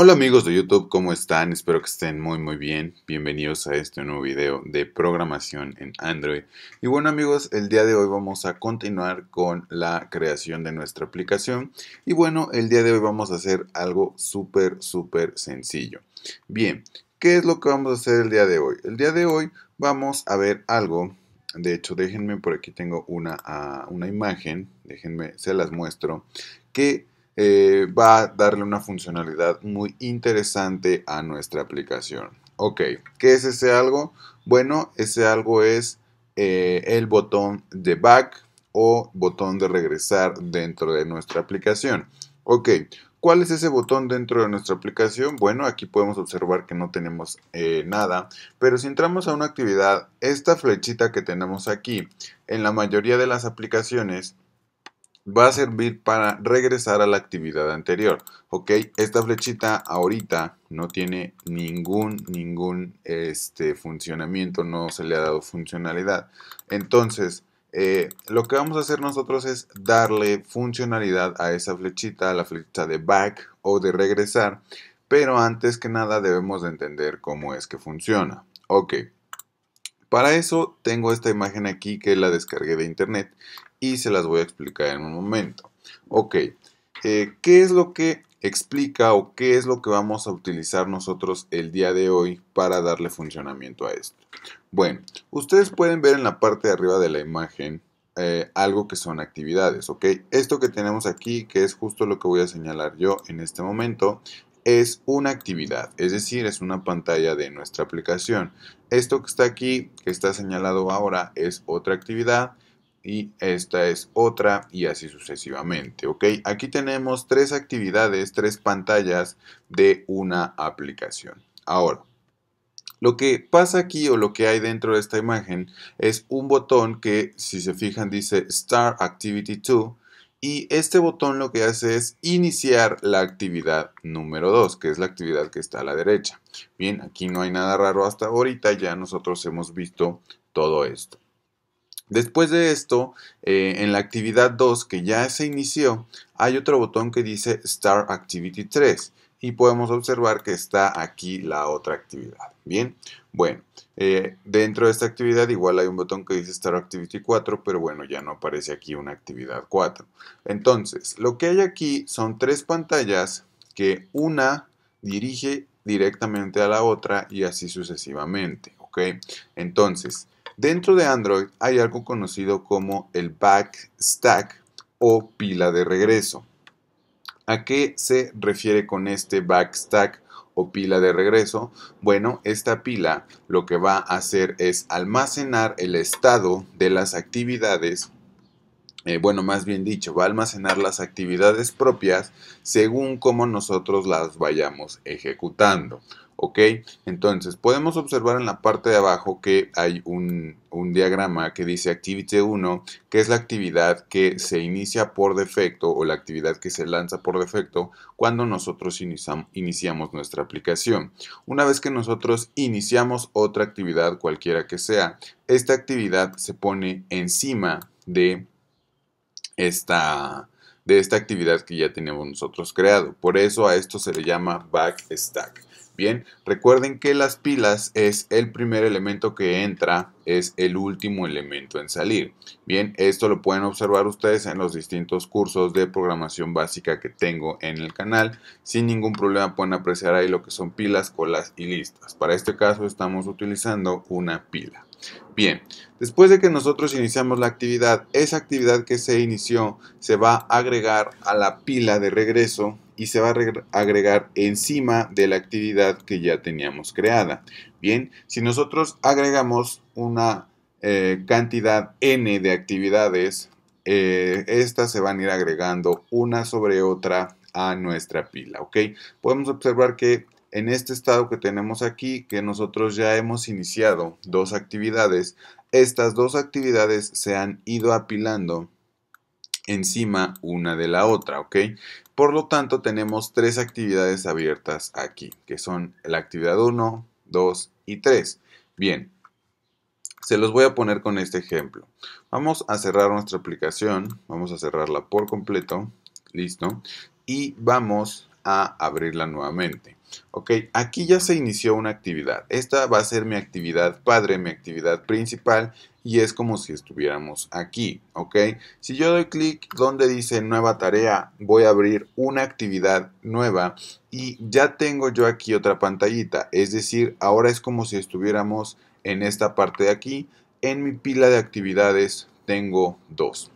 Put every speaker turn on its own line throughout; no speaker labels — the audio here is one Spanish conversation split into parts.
Hola amigos de YouTube, ¿cómo están? Espero que estén muy muy bien. Bienvenidos a este nuevo video de programación en Android. Y bueno amigos, el día de hoy vamos a continuar con la creación de nuestra aplicación. Y bueno, el día de hoy vamos a hacer algo súper súper sencillo. Bien, ¿qué es lo que vamos a hacer el día de hoy? El día de hoy vamos a ver algo. De hecho, déjenme, por aquí tengo una, ah, una imagen, déjenme, se las muestro, que eh, va a darle una funcionalidad muy interesante a nuestra aplicación. Ok, ¿qué es ese algo? Bueno, ese algo es eh, el botón de back o botón de regresar dentro de nuestra aplicación. Ok, ¿Cuál es ese botón dentro de nuestra aplicación? Bueno, aquí podemos observar que no tenemos eh, nada, pero si entramos a una actividad, esta flechita que tenemos aquí, en la mayoría de las aplicaciones, va a servir para regresar a la actividad anterior. Ok, esta flechita ahorita no tiene ningún, ningún este, funcionamiento, no se le ha dado funcionalidad. Entonces, eh, lo que vamos a hacer nosotros es darle funcionalidad a esa flechita, a la flecha de back o de regresar, pero antes que nada debemos de entender cómo es que funciona. Ok, para eso tengo esta imagen aquí que la descargué de internet y se las voy a explicar en un momento. Ok, eh, ¿qué es lo que explica o qué es lo que vamos a utilizar nosotros el día de hoy para darle funcionamiento a esto. Bueno, ustedes pueden ver en la parte de arriba de la imagen eh, algo que son actividades, ¿ok? Esto que tenemos aquí, que es justo lo que voy a señalar yo en este momento, es una actividad, es decir, es una pantalla de nuestra aplicación. Esto que está aquí, que está señalado ahora, es otra actividad y esta es otra y así sucesivamente. aquí tenemos tres actividades, tres pantallas de una aplicación. Ahora, lo que pasa aquí o lo que hay dentro de esta imagen es un botón que, si se fijan, dice Start Activity 2 y este botón lo que hace es iniciar la actividad número 2, que es la actividad que está a la derecha. Bien, aquí no hay nada raro hasta ahorita, ya nosotros hemos visto todo esto. Después de esto, eh, en la actividad 2 que ya se inició, hay otro botón que dice Start Activity 3 y podemos observar que está aquí la otra actividad. Bien, bueno, eh, dentro de esta actividad igual hay un botón que dice Start Activity 4, pero bueno, ya no aparece aquí una actividad 4. Entonces, lo que hay aquí son tres pantallas que una dirige directamente a la otra y así sucesivamente. ¿Ok? Entonces, Dentro de Android hay algo conocido como el backstack o pila de regreso. ¿A qué se refiere con este backstack o pila de regreso? Bueno, esta pila lo que va a hacer es almacenar el estado de las actividades eh, bueno, más bien dicho, va a almacenar las actividades propias según cómo nosotros las vayamos ejecutando. ¿ok? Entonces, podemos observar en la parte de abajo que hay un, diagrama que dice Activity 1, que es la actividad que se inicia por defecto o la actividad que se lanza por defecto cuando nosotros iniciamos nuestra aplicación. Una vez que nosotros iniciamos otra actividad, cualquiera que sea, esta actividad se pone encima de esta de esta actividad que ya tenemos nosotros creado. Por eso a esto se le llama backstack. Bien, recuerden que las pilas es el primer elemento que entra, es el último elemento en salir. Bien, esto lo pueden observar ustedes en los distintos cursos de programación básica que tengo en el canal. Sin ningún problema pueden apreciar ahí lo que son pilas, colas y listas. Para este caso estamos utilizando una pila. Bien, después de que nosotros iniciamos la actividad, esa actividad que se inició se va a agregar a la pila de regreso y se va a agregar encima de la actividad que ya teníamos creada. Bien, si nosotros agregamos una eh, cantidad n de actividades, eh, estas se van a ir agregando una sobre otra a nuestra pila, ¿ok? Podemos observar que en este estado que tenemos aquí, que nosotros ya hemos iniciado dos actividades, estas dos actividades se han ido apilando encima una de la otra, ¿ok? Por lo tanto, tenemos tres actividades abiertas aquí, que son la actividad 1, 2 y 3. Bien, se los voy a poner con este ejemplo. Vamos a cerrar nuestra aplicación, vamos a cerrarla por completo, listo, y vamos a abrirla nuevamente. Ok, aquí ya se inició una actividad. Esta va a ser mi actividad padre, mi actividad principal y es como si estuviéramos aquí, ¿ok? Si yo doy clic donde dice nueva tarea, voy a abrir una actividad nueva y ya tengo yo aquí otra pantallita, es decir, ahora es como si estuviéramos en esta parte de aquí, en mi pila de actividades tengo dos.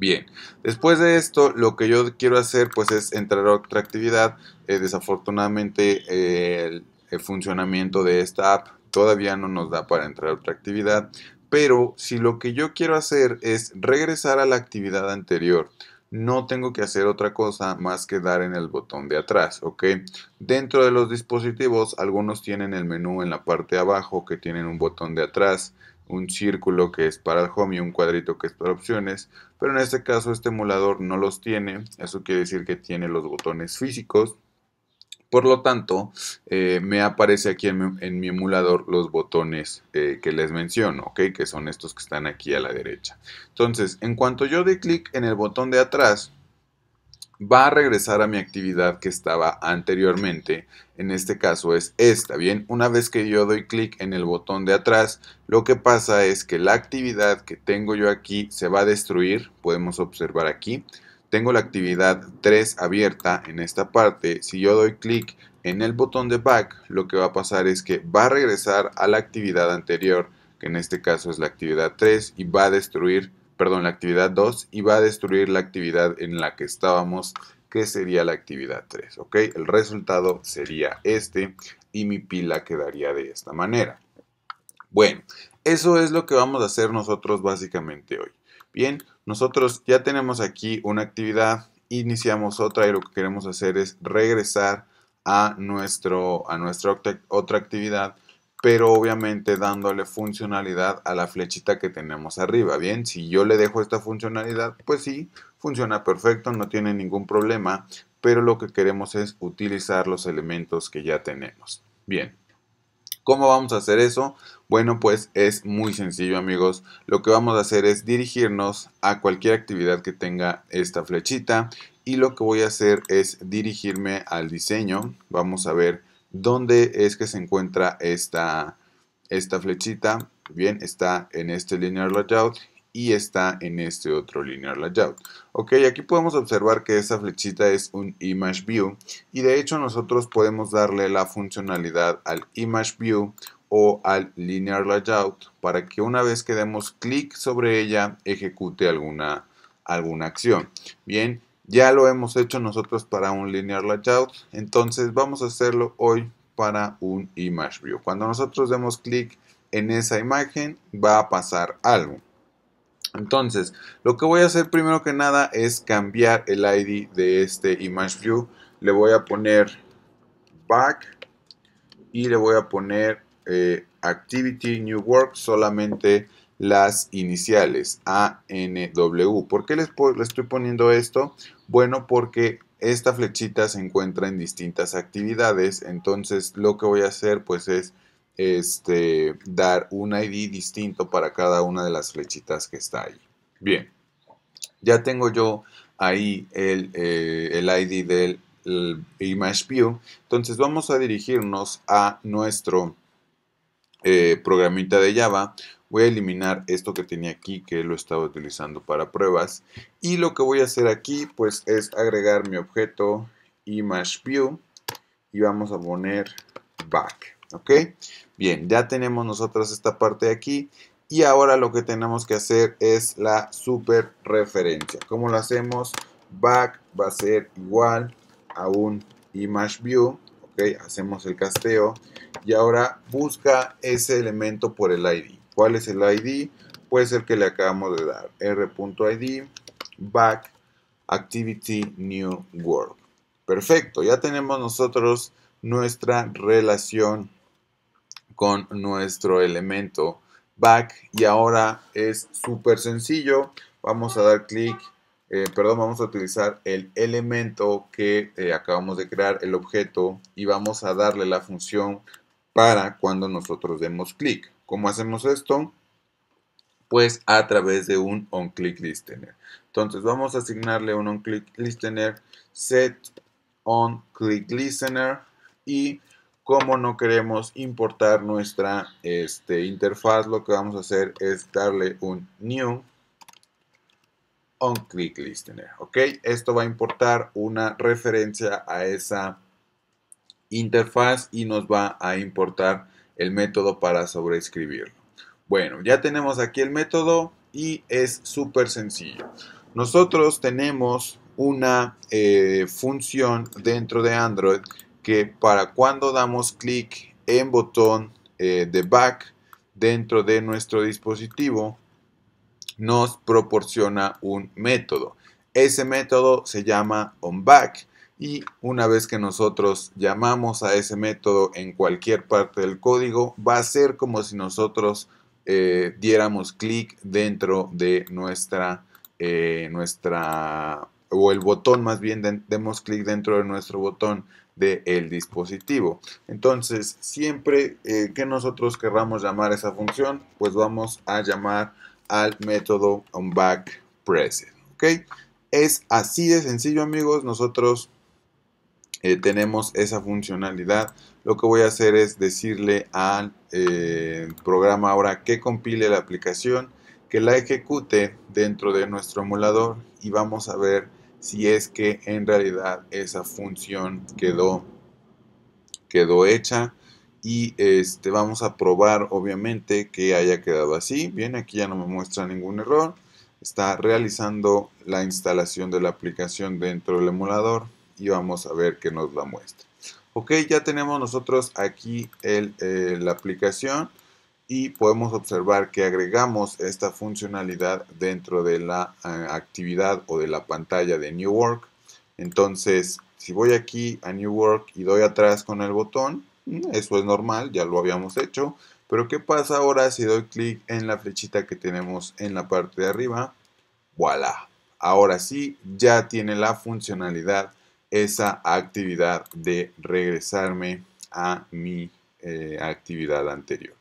Bien, después de esto, lo que yo quiero hacer pues es entrar a otra actividad. Eh, desafortunadamente, el, funcionamiento de esta app todavía no nos da para entrar a otra actividad. Pero si lo que yo quiero hacer es regresar a la actividad anterior, no tengo que hacer otra cosa más que dar en el botón de atrás, ¿ok? Dentro de los dispositivos, algunos tienen el menú en la parte de abajo que tienen un botón de atrás un círculo que es para el home y un cuadrito que es para opciones, pero en este caso este emulador no los tiene, eso quiere decir que tiene los botones físicos, por lo tanto eh, me aparece aquí en mi, emulador los botones eh, que les menciono, ¿ok? que son estos que están aquí a la derecha. Entonces, en cuanto yo dé clic en el botón de atrás, va a regresar a mi actividad que estaba anteriormente. En este caso es esta, ¿bien? Una vez que yo doy clic en el botón de atrás, lo que pasa es que la actividad que tengo yo aquí se va a destruir. Podemos observar aquí. Tengo la actividad 3 abierta en esta parte. Si yo doy clic en el botón de back, lo que va a pasar es que va a regresar a la actividad anterior, que en este caso es la actividad 3, y va a destruir perdón, la actividad 2 y va a destruir la actividad en la que estábamos, que sería la actividad 3, ¿ok? El resultado sería este y mi pila quedaría de esta manera. Bueno, eso es lo que vamos a hacer nosotros básicamente hoy. Bien, nosotros ya tenemos aquí una actividad, iniciamos otra y lo que queremos hacer es regresar a, nuestro, a nuestra otra actividad pero obviamente dándole funcionalidad a la flechita que tenemos arriba. Bien, si yo le dejo esta funcionalidad, pues sí, funciona perfecto, no tiene ningún problema, pero lo que queremos es utilizar los elementos que ya tenemos. Bien. ¿Cómo vamos a hacer eso? Bueno, pues es muy sencillo amigos. Lo que vamos a hacer es dirigirnos a cualquier actividad que tenga esta flechita y lo que voy a hacer es dirigirme al diseño. Vamos a ver ¿Dónde es que se encuentra esta, esta flechita? Bien, está en este linear layout y está en este otro linear layout. Ok, aquí podemos observar que esa flechita es un image view y de hecho nosotros podemos darle la funcionalidad al image view o al linear layout para que una vez que demos clic sobre ella ejecute alguna, alguna acción. Bien, ya lo hemos hecho nosotros para un linear layout, entonces vamos a hacerlo hoy para un image view. Cuando nosotros demos clic en esa imagen va a pasar algo. Entonces, lo que voy a hacer primero que nada es cambiar el ID de este image view. Le voy a poner back y le voy a poner eh, activity new work solamente las iniciales ANW. ¿Por qué les, le estoy poniendo esto? Bueno, porque esta flechita se encuentra en distintas actividades, entonces lo que voy a hacer pues es este, dar un ID distinto para cada una de las flechitas que está ahí. Bien, ya tengo yo ahí el, eh, el ID del ImageView, entonces vamos a dirigirnos a nuestro eh, programita de Java, voy a eliminar esto que tenía aquí que lo estaba utilizando para pruebas y lo que voy a hacer aquí pues es agregar mi objeto ImageView y vamos a poner back ok bien ya tenemos nosotros esta parte de aquí y ahora lo que tenemos que hacer es la super referencia ¿cómo lo hacemos? back va a ser igual a un ImageView hacemos el casteo y ahora busca ese elemento por el ID. ¿Cuál es el ID? Puede ser que le acabamos de dar, r.id back activity new world. Perfecto, ya tenemos nosotros nuestra relación con nuestro elemento back y ahora es súper sencillo. Vamos a dar clic eh, perdón, vamos a utilizar el elemento que eh, acabamos de crear, el objeto, y vamos a darle la función para cuando nosotros demos clic. ¿Cómo hacemos esto? Pues a través de un listener. Entonces vamos a asignarle un listener, set listener, y como no queremos importar nuestra este, interfaz, lo que vamos a hacer es darle un new on click listener. ¿Ok? Esto va a importar una referencia a esa interfaz y nos va a importar el método para sobreescribirlo. Bueno, ya tenemos aquí el método y es súper sencillo. Nosotros tenemos una eh, función dentro de Android que para cuando damos clic en botón eh, de back dentro de nuestro dispositivo, nos proporciona un método. Ese método se llama onBack y una vez que nosotros llamamos a ese método en cualquier parte del código, va a ser como si nosotros eh, diéramos clic dentro de nuestra, eh, nuestra, o el botón más bien, demos clic dentro de nuestro botón del dispositivo. Entonces, siempre eh, que nosotros querramos llamar esa función, pues vamos a llamar al método on back ¿ok? Es así de sencillo amigos, nosotros eh, tenemos esa funcionalidad. Lo que voy a hacer es decirle al eh, programa ahora que compile la aplicación, que la ejecute dentro de nuestro emulador y vamos a ver si es que en realidad esa función quedó, quedó hecha y este, vamos a probar obviamente que haya quedado así. Bien, aquí ya no me muestra ningún error. Está realizando la instalación de la aplicación dentro del emulador y vamos a ver que nos la muestra. Ok, ya tenemos nosotros aquí eh, la aplicación y podemos observar que agregamos esta funcionalidad dentro de la eh, actividad o de la pantalla de New Work. Entonces, si voy aquí a New Work y doy atrás con el botón, eso es normal, ya lo habíamos hecho. Pero ¿qué pasa ahora si doy clic en la flechita que tenemos en la parte de arriba? ¡Voilà! Ahora sí, ya tiene la funcionalidad esa actividad de regresarme a mi eh, actividad anterior.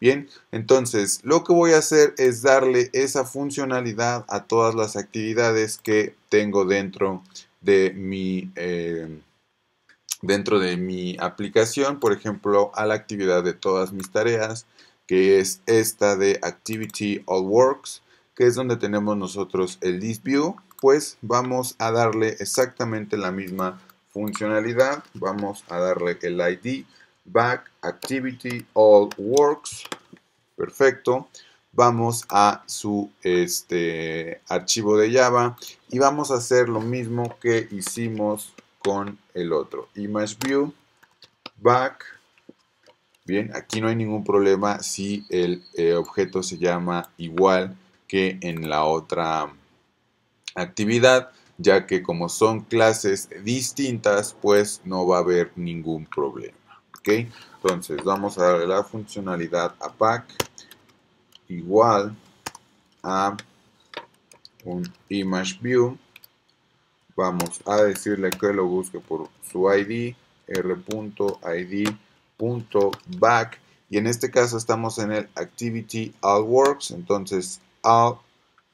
Bien, entonces lo que voy a hacer es darle esa funcionalidad a todas las actividades que tengo dentro de mi... Eh, dentro de mi aplicación, por ejemplo, a la actividad de todas mis tareas, que es esta de Activity All Works, que es donde tenemos nosotros el list view, pues vamos a darle exactamente la misma funcionalidad. Vamos a darle el ID back activity all works. Perfecto. Vamos a su este, archivo de Java y vamos a hacer lo mismo que hicimos con el otro. Image View, Back. Bien, aquí no hay ningún problema si el eh, objeto se llama igual que en la otra actividad, ya que como son clases distintas, pues no va a haber ningún problema. ¿ok? Entonces vamos a darle la funcionalidad a pack igual a un image view vamos a decirle que lo busque por su ID, r.id.back. Y en este caso estamos en el activity all works, entonces all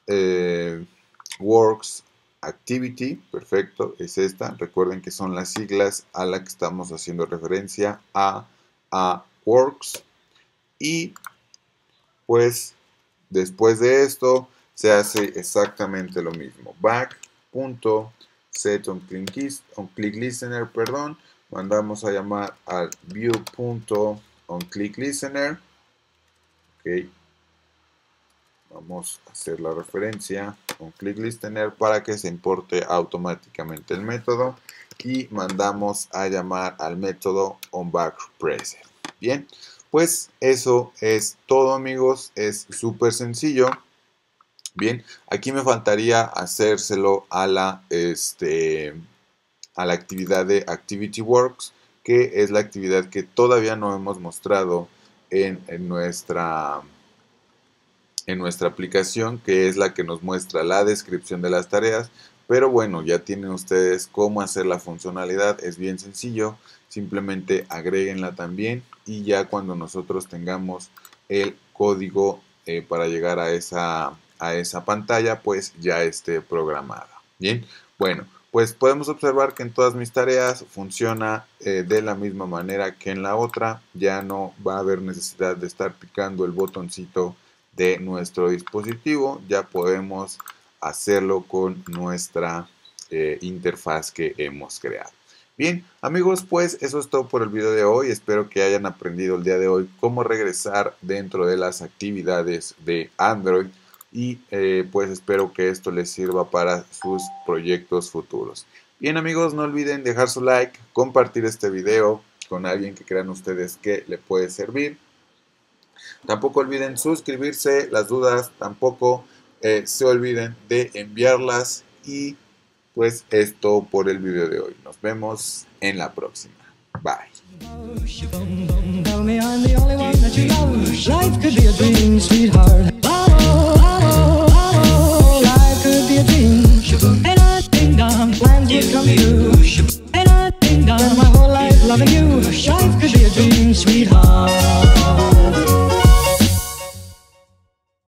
eh, works activity, perfecto, es esta. Recuerden que son las siglas a la que estamos haciendo referencia a, a works. Y pues después de esto se hace exactamente lo mismo. Back set on click, listener, perdón, mandamos a llamar al view.onClickListener. Ok. Vamos a hacer la referencia on-click listener para que se importe automáticamente el método y mandamos a llamar al método onBackPresser. Bien, pues eso es todo amigos, es súper sencillo. Bien, aquí me faltaría hacérselo a la, este, a la actividad de Activity Works, que es la actividad que todavía no hemos mostrado en, nuestra, en nuestra aplicación, que es la que nos muestra la descripción de las tareas. Pero bueno, ya tienen ustedes cómo hacer la funcionalidad, es bien sencillo, simplemente agréguenla también y ya cuando nosotros tengamos el código eh, para llegar a esa a esa pantalla pues ya esté programada. Bien, bueno, pues podemos observar que en todas mis tareas funciona eh, de la misma manera que en la otra. Ya no va a haber necesidad de estar picando el botoncito de nuestro dispositivo. Ya podemos hacerlo con nuestra eh, interfaz que hemos creado. Bien, amigos, pues eso es todo por el video de hoy. Espero que hayan aprendido el día de hoy cómo regresar dentro de las actividades de Android y eh, pues espero que esto les sirva para sus proyectos futuros. Bien amigos, no olviden dejar su like, compartir este video con alguien que crean ustedes que le puede servir. Tampoco olviden suscribirse, las dudas tampoco eh, se olviden de enviarlas y pues esto por el video de hoy. Nos vemos en la próxima. Bye. plans would come true. And I have been am my whole life loving you.